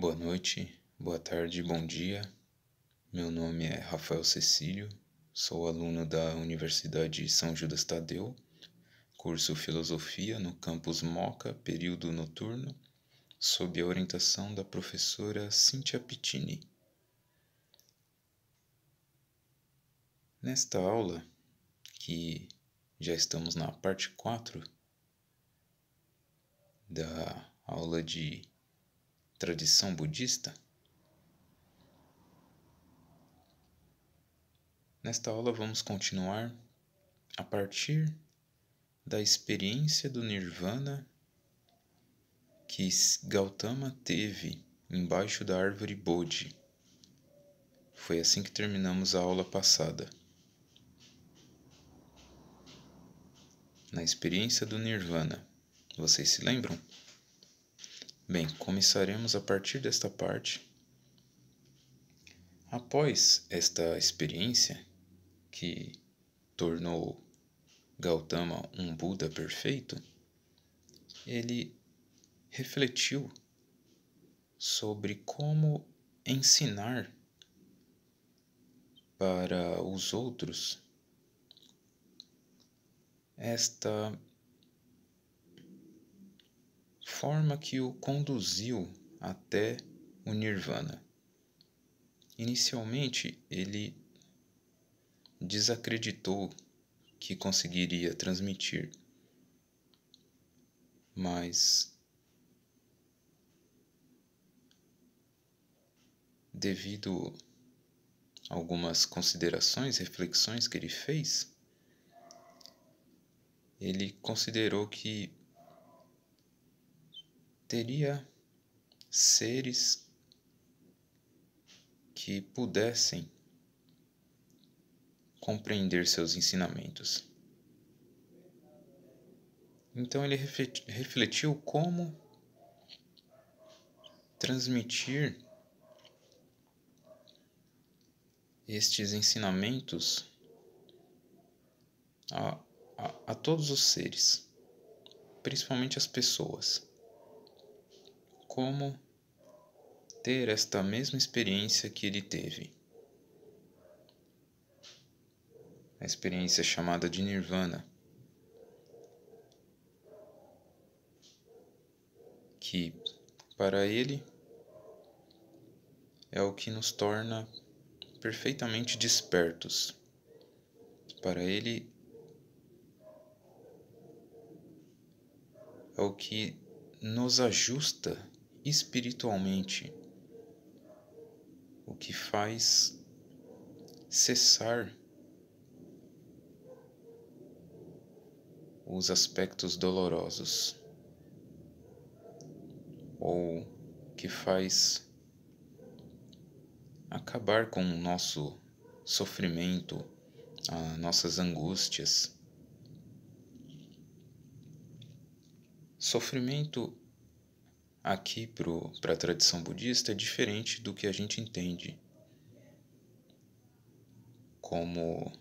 Boa noite, boa tarde, bom dia. Meu nome é Rafael Cecílio, sou aluno da Universidade São Judas Tadeu, curso Filosofia no campus Moca, período noturno, sob a orientação da professora Cintia Pittini. Nesta aula, que já estamos na parte 4 da aula de tradição budista? Nesta aula vamos continuar a partir da experiência do Nirvana que Gautama teve embaixo da árvore Bodhi. Foi assim que terminamos a aula passada. Na experiência do Nirvana, vocês se lembram? Bem, começaremos a partir desta parte. Após esta experiência, que tornou Gautama um Buda perfeito, ele refletiu sobre como ensinar para os outros esta forma que o conduziu até o Nirvana. Inicialmente, ele desacreditou que conseguiria transmitir, mas devido a algumas considerações, reflexões que ele fez, ele considerou que teria seres que pudessem compreender seus ensinamentos. Então ele refletiu como transmitir estes ensinamentos a, a, a todos os seres, principalmente as pessoas como ter esta mesma experiência que ele teve. A experiência chamada de Nirvana, que para ele é o que nos torna perfeitamente despertos. Para ele é o que nos ajusta espiritualmente, o que faz cessar os aspectos dolorosos ou que faz acabar com o nosso sofrimento, as ah, nossas angústias. Sofrimento aqui para a tradição budista é diferente do que a gente entende como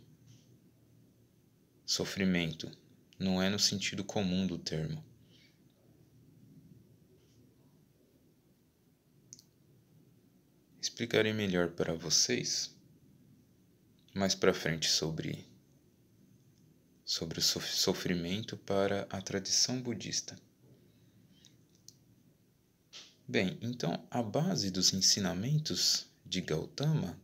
sofrimento. Não é no sentido comum do termo. Explicarei melhor para vocês mais para frente sobre sobre o sofrimento para a tradição budista. Bem, então a base dos ensinamentos de Gautama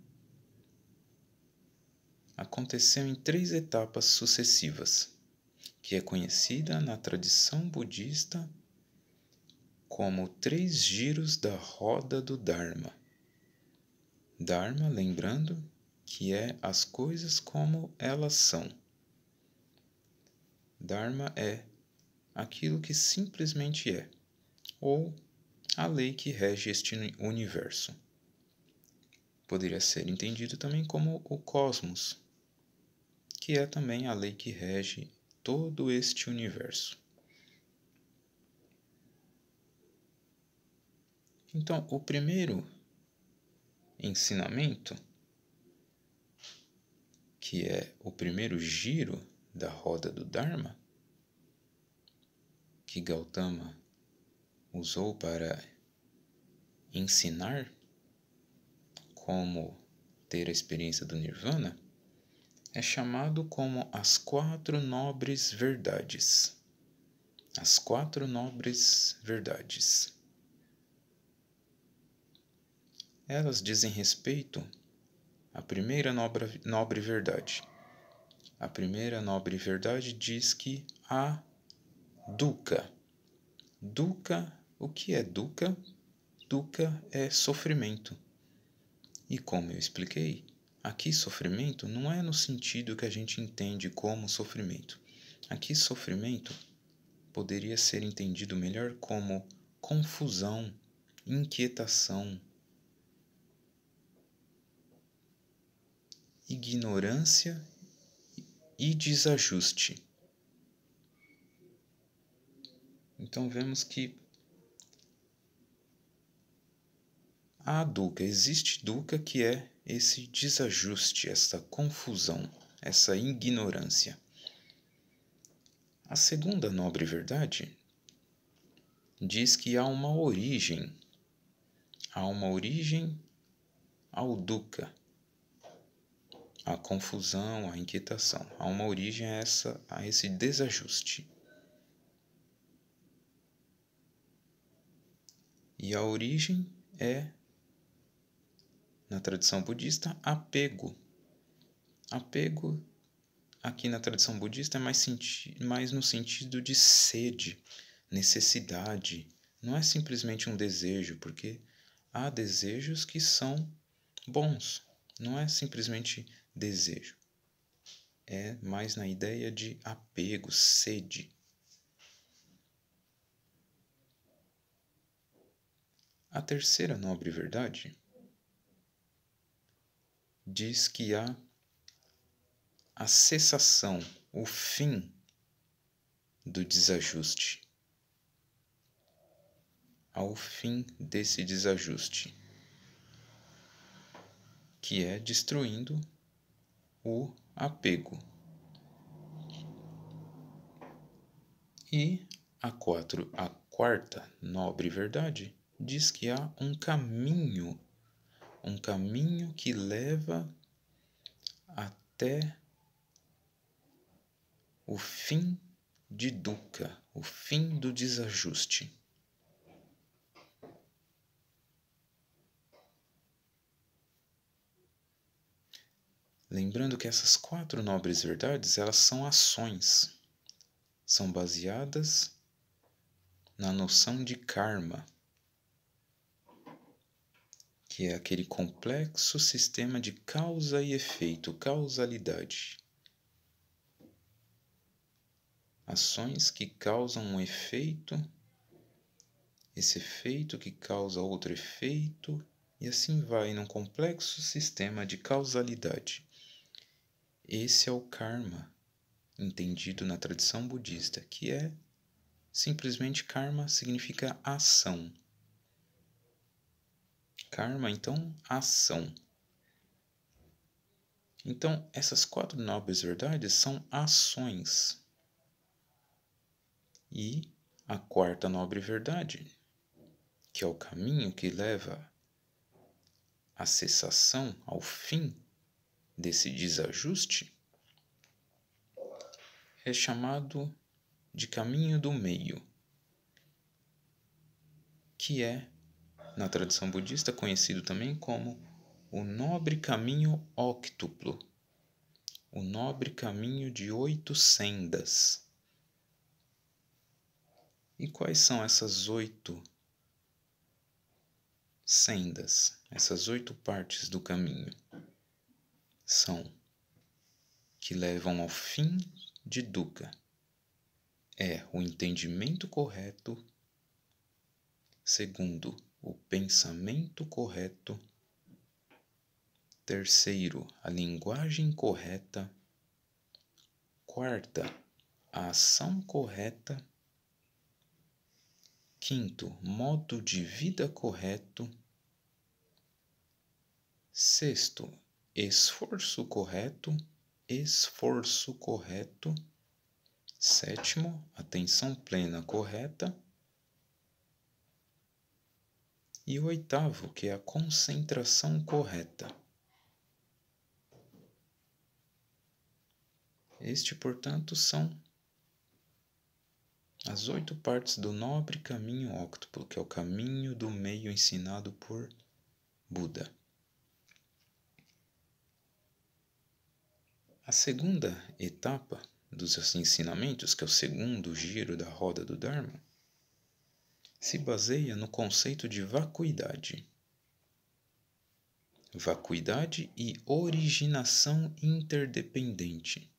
aconteceu em três etapas sucessivas, que é conhecida na tradição budista como três giros da roda do Dharma. Dharma, lembrando que é as coisas como elas são. Dharma é aquilo que simplesmente é, ou a lei que rege este universo. Poderia ser entendido também como o cosmos, que é também a lei que rege todo este universo. Então, o primeiro ensinamento, que é o primeiro giro da roda do Dharma, que Gautama usou para ensinar como ter a experiência do Nirvana é chamado como as quatro nobres verdades. As quatro nobres verdades. Elas dizem respeito à primeira nobre, nobre verdade. A primeira nobre verdade diz que a dukkha. Dukkha o que é dukkha? Dukkha é sofrimento. E como eu expliquei, aqui sofrimento não é no sentido que a gente entende como sofrimento. Aqui sofrimento poderia ser entendido melhor como confusão, inquietação, ignorância e desajuste. Então vemos que Há duca existe duca que é esse desajuste, essa confusão, essa ignorância. A segunda nobre verdade diz que há uma origem, há uma origem ao duca a confusão, a inquietação, há uma origem a, essa, a esse desajuste. E a origem é na tradição budista, apego. Apego, aqui na tradição budista, é mais, senti mais no sentido de sede, necessidade. Não é simplesmente um desejo, porque há desejos que são bons, não é simplesmente desejo. É mais na ideia de apego, sede. A terceira nobre verdade diz que há a cessação, o fim do desajuste. Ao fim desse desajuste, que é destruindo o apego. E a, quatro, a quarta nobre verdade diz que há um caminho um caminho que leva até o fim de Duca, o fim do desajuste. Lembrando que essas quatro nobres verdades, elas são ações. São baseadas na noção de karma que é aquele complexo sistema de causa e efeito, causalidade. Ações que causam um efeito, esse efeito que causa outro efeito, e assim vai num complexo sistema de causalidade. Esse é o karma, entendido na tradição budista, que é simplesmente karma significa ação karma, então ação. Então, essas quatro nobres verdades são ações. E a quarta nobre verdade, que é o caminho que leva à cessação, ao fim desse desajuste, é chamado de caminho do meio, que é na tradição budista conhecido também como o nobre caminho octuplo, o nobre caminho de oito sendas. E quais são essas oito sendas, essas oito partes do caminho? São que levam ao fim de Dukkha. É o entendimento correto, segundo o pensamento correto. Terceiro, a linguagem correta. Quarta, a ação correta. Quinto, modo de vida correto. Sexto, esforço correto. Esforço correto. Sétimo, atenção plena correta. E o oitavo, que é a concentração correta. Este, portanto, são as oito partes do nobre caminho óctuplo, que é o caminho do meio ensinado por Buda. A segunda etapa dos ensinamentos, que é o segundo giro da roda do Dharma, se baseia no conceito de vacuidade. Vacuidade e originação interdependente.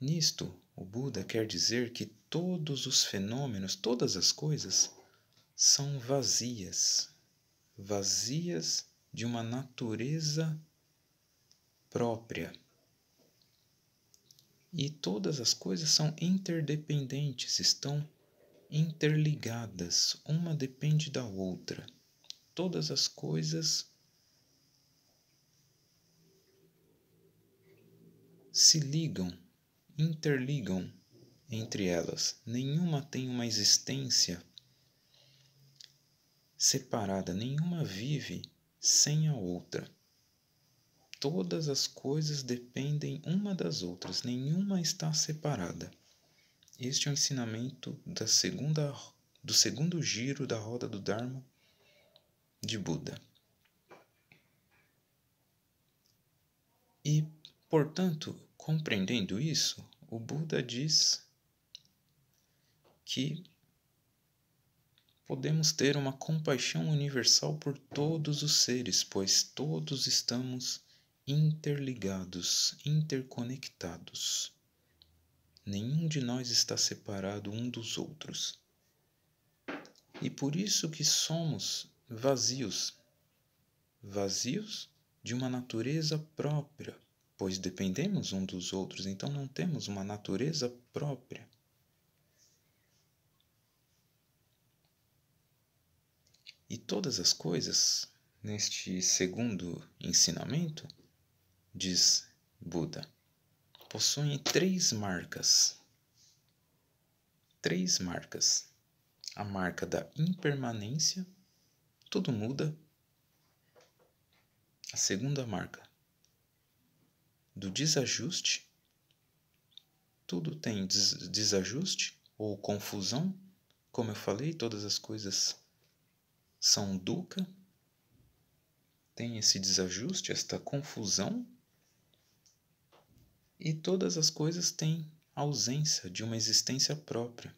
Nisto, o Buda quer dizer que todos os fenômenos, todas as coisas, são vazias, vazias de uma natureza própria e todas as coisas são interdependentes, estão interligadas, uma depende da outra. Todas as coisas se ligam, interligam entre elas. Nenhuma tem uma existência separada, nenhuma vive sem a outra. Todas as coisas dependem uma das outras, nenhuma está separada. Este é o ensinamento da segunda, do segundo giro da roda do Dharma de Buda. E, portanto, compreendendo isso, o Buda diz que podemos ter uma compaixão universal por todos os seres, pois todos estamos interligados, interconectados. Nenhum de nós está separado um dos outros. E por isso que somos vazios, vazios de uma natureza própria, pois dependemos um dos outros, então não temos uma natureza própria. E todas as coisas, neste segundo ensinamento, diz Buda, possuem três marcas. Três marcas. A marca da impermanência, tudo muda. A segunda marca, do desajuste, tudo tem des desajuste ou confusão. Como eu falei, todas as coisas são dukkha, tem esse desajuste, esta confusão e todas as coisas têm ausência de uma existência própria,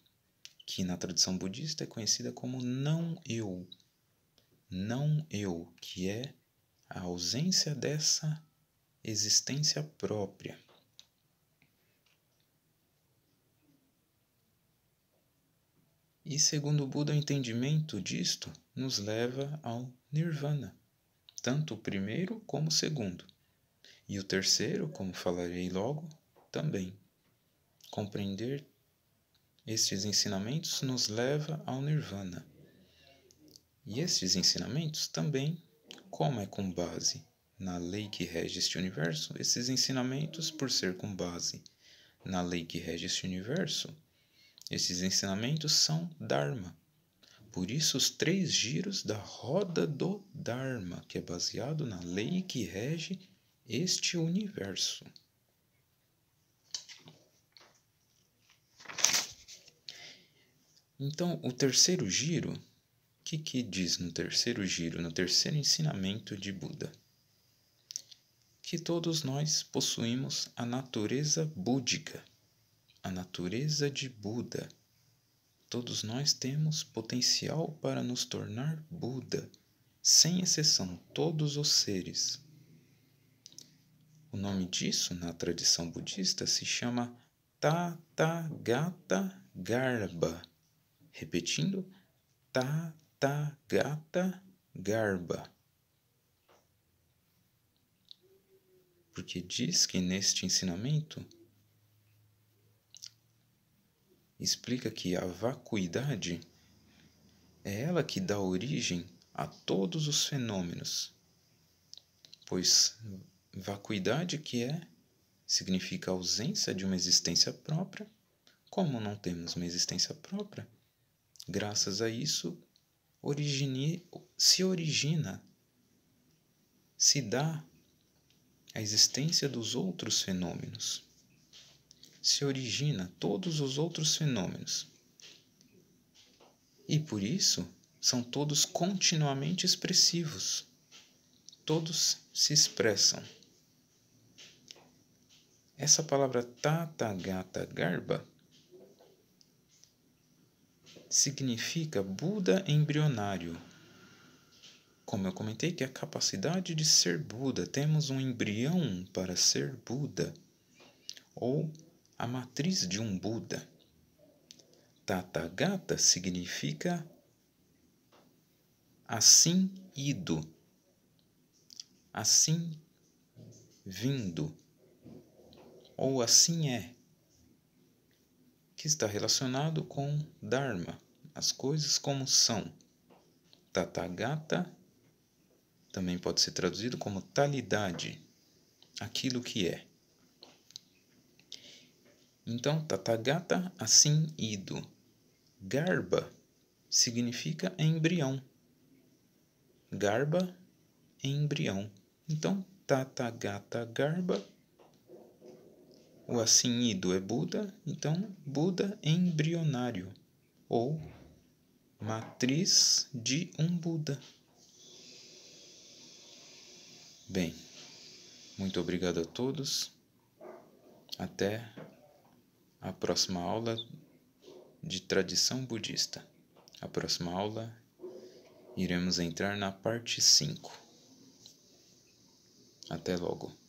que na tradição budista é conhecida como não eu. Não eu, que é a ausência dessa existência própria. E segundo o Buda, o entendimento disto nos leva ao nirvana, tanto o primeiro como o segundo. E o terceiro, como falarei logo, também. Compreender estes ensinamentos nos leva ao Nirvana. E estes ensinamentos também, como é com base na lei que rege este universo, esses ensinamentos, por ser com base na lei que rege este universo, esses ensinamentos são Dharma. Por isso, os três giros da roda do Dharma, que é baseado na lei que rege este universo. Então, o terceiro giro, o que, que diz no terceiro giro, no terceiro ensinamento de Buda? Que todos nós possuímos a natureza búdica, a natureza de Buda. Todos nós temos potencial para nos tornar Buda, sem exceção, todos os seres. O nome disso na tradição budista se chama Tathagata Garba. Repetindo, Tathagata Garba. Porque diz que neste ensinamento explica que a vacuidade é ela que dá origem a todos os fenômenos, pois Vacuidade, que é significa ausência de uma existência própria. Como não temos uma existência própria, graças a isso origine, se origina, se dá a existência dos outros fenômenos. Se origina todos os outros fenômenos. E por isso são todos continuamente expressivos. Todos se expressam. Essa palavra tata gata garba significa Buda embrionário. Como eu comentei que a capacidade de ser Buda, temos um embrião para ser Buda ou a matriz de um Buda. Tathagata significa assim ido, assim vindo ou assim é, que está relacionado com Dharma, as coisas como são. Tathagata também pode ser traduzido como talidade, aquilo que é. Então, Tathagata, assim ido. Garba significa embrião. Garba, embrião. Então, Tathagata Garba o assim ido é Buda, então Buda embrionário ou matriz de um Buda. Bem, muito obrigado a todos. Até a próxima aula de tradição budista. A próxima aula iremos entrar na parte 5. Até logo.